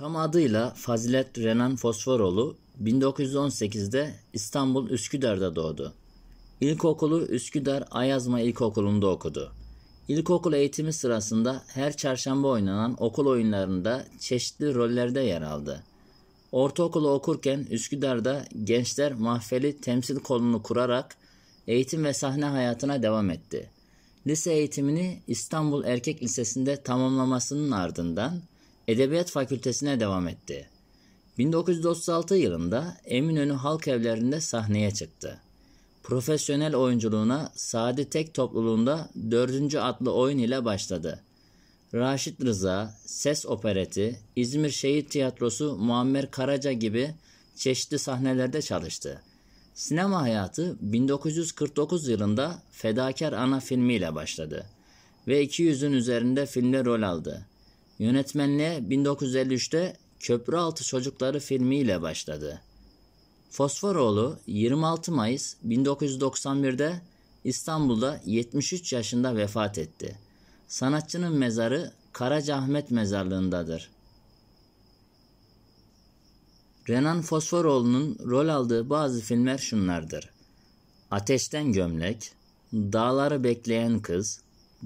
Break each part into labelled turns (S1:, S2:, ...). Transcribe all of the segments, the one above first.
S1: Tam adıyla Fazilet Renan Fosforoğlu 1918'de İstanbul Üsküdar'da doğdu. İlkokulu Üsküdar Ayazma İlkokulu'nda okudu. İlkokul eğitimi sırasında her çarşamba oynanan okul oyunlarında çeşitli rollerde yer aldı. Ortaokulu okurken Üsküdar'da Gençler Mahfeli temsil kolunu kurarak eğitim ve sahne hayatına devam etti. Lise eğitimini İstanbul Erkek Lisesi'nde tamamlamasının ardından Edebiyat Fakültesine devam etti. 1936 yılında Eminönü Halk Evlerinde sahneye çıktı. Profesyonel oyunculuğuna Sadi Tek topluluğunda 4. adlı oyun ile başladı. Raşit Rıza, Ses Opereti, İzmir Şehir Tiyatrosu Muammer Karaca gibi çeşitli sahnelerde çalıştı. Sinema hayatı 1949 yılında Fedakar ana filmiyle başladı ve 200'ün üzerinde filmde rol aldı. Yönetmenliğe 1953'te Köprüaltı Çocukları filmiyle başladı. Fosforoğlu 26 Mayıs 1991'de İstanbul'da 73 yaşında vefat etti. Sanatçının mezarı Karacaahmet Mezarlığı'ndadır. Renan Fosforoğlu'nun rol aldığı bazı filmler şunlardır. Ateşten Gömlek, Dağları Bekleyen Kız,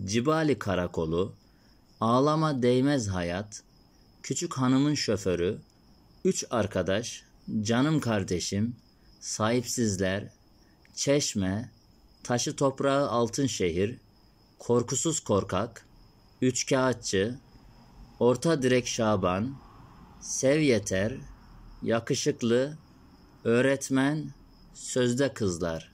S1: Cibali Karakolu, Ağlama değmez hayat, küçük hanımın şoförü, üç arkadaş, canım kardeşim, sahipsizler, çeşme, taşı toprağı altın şehir, korkusuz korkak, üç kağıtçı, orta direk Şaban, sev yeter, yakışıklı, öğretmen, sözde kızlar.''